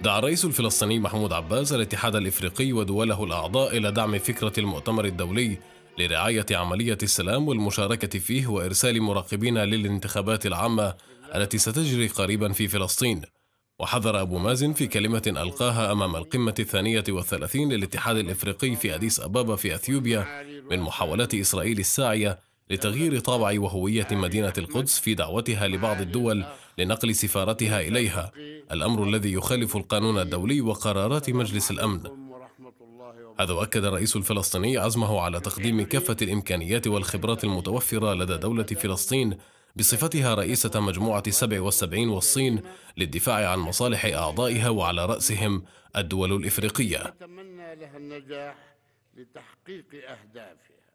دعا الرئيس الفلسطيني محمود عباس الاتحاد الافريقي ودوله الاعضاء الى دعم فكره المؤتمر الدولي لرعايه عمليه السلام والمشاركه فيه وارسال مراقبين للانتخابات العامه التي ستجري قريبا في فلسطين وحذر أبو مازن في كلمة ألقاها أمام القمة الثانية والثلاثين للاتحاد الإفريقي في أديس أبابا في أثيوبيا من محاولات إسرائيل الساعية لتغيير طابع وهوية مدينة القدس في دعوتها لبعض الدول لنقل سفارتها إليها الأمر الذي يخالف القانون الدولي وقرارات مجلس الأمن هذا وأكد الرئيس الفلسطيني عزمه على تقديم كافة الإمكانيات والخبرات المتوفرة لدى دولة فلسطين بصفتها رئيسة مجموعة 77 والصين للدفاع عن مصالح أعضائها وعلى رأسهم الدول الإفريقية لها النجاح لتحقيق أهدافها